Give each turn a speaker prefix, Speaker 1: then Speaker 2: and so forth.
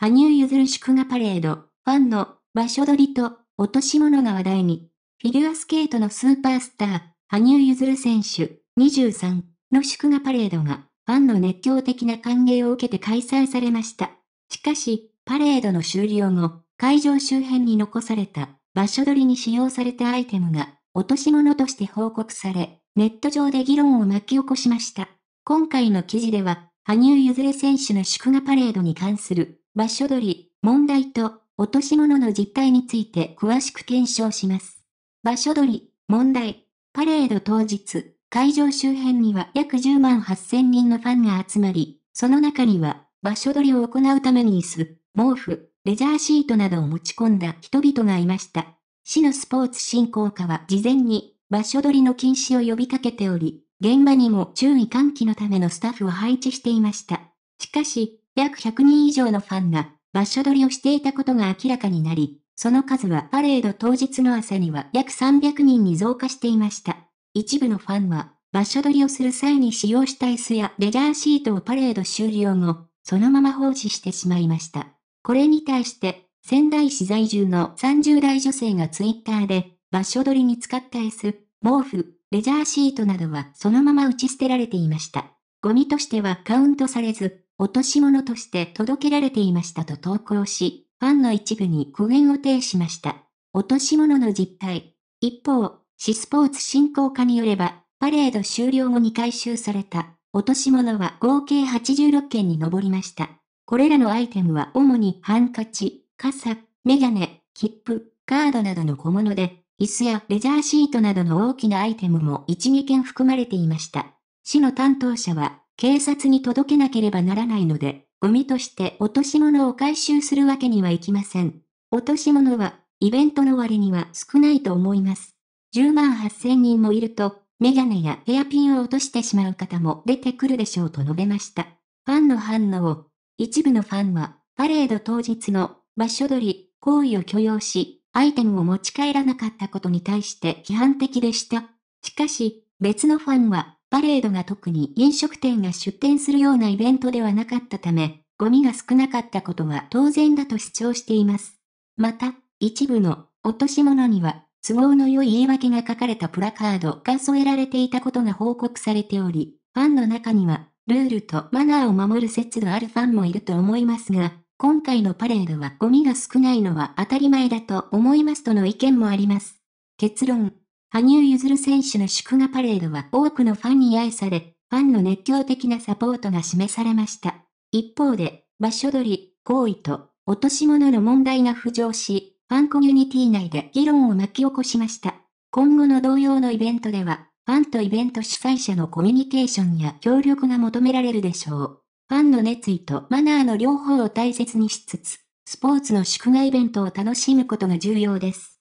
Speaker 1: 羽生結弦祝賀パレード、ファンの場所取りと落とし物が話題に、フィギュアスケートのスーパースター、羽生結弦選手23の祝賀パレードがファンの熱狂的な歓迎を受けて開催されました。しかし、パレードの終了後、会場周辺に残された場所取りに使用されたアイテムが落とし物として報告され、ネット上で議論を巻き起こしました。今回の記事では、羽生結弦選手の祝賀パレードに関する場所取り、問題と、落とし物の実態について詳しく検証します。場所取り、問題、パレード当日、会場周辺には約10万8000人のファンが集まり、その中には、場所取りを行うために椅子、毛布、レジャーシートなどを持ち込んだ人々がいました。市のスポーツ振興課は事前に、場所取りの禁止を呼びかけており、現場にも注意喚起のためのスタッフを配置していました。しかし、約100人以上のファンが場所取りをしていたことが明らかになり、その数はパレード当日の朝には約300人に増加していました。一部のファンは、場所取りをする際に使用した椅子やレジャーシートをパレード終了後、そのまま放置してしまいました。これに対して、仙台市在住の30代女性がツイッターで、場所取りに使った椅子、毛布、レジャーシートなどはそのまま打ち捨てられていました。ゴミとしてはカウントされず、落とし物として届けられていましたと投稿し、ファンの一部に苦言を呈しました。落とし物の実態。一方、市スポーツ振興課によれば、パレード終了後に回収された落とし物は合計86件に上りました。これらのアイテムは主にハンカチ、傘、メガネ、切符、カードなどの小物で、椅子やレジャーシートなどの大きなアイテムも1、2件含まれていました。市の担当者は、警察に届けなければならないので、ゴミとして落とし物を回収するわけにはいきません。落とし物は、イベントの割には少ないと思います。10万8000人もいると、メガネやヘアピンを落としてしまう方も出てくるでしょうと述べました。ファンの反応。一部のファンは、パレード当日の場所取り、行為を許容し、アイテムを持ち帰らなかったことに対して批判的でした。しかし、別のファンは、パレードが特に飲食店が出店するようなイベントではなかったため、ゴミが少なかったことは当然だと主張しています。また、一部の落とし物には、都合の良い言い訳が書かれたプラカードが添えられていたことが報告されており、ファンの中には、ルールとマナーを守る説があるファンもいると思いますが、今回のパレードはゴミが少ないのは当たり前だと思いますとの意見もあります。結論、羽生結弦選手の祝賀パレードは多くのファンに愛され、ファンの熱狂的なサポートが示されました。一方で、場所取り、行為と、落とし物の問題が浮上し、ファンコミュニティ内で議論を巻き起こしました。今後の同様のイベントでは、ファンとイベント主催者のコミュニケーションや協力が求められるでしょう。ファンの熱意とマナーの両方を大切にしつつ、スポーツの祝賀イベントを楽しむことが重要です。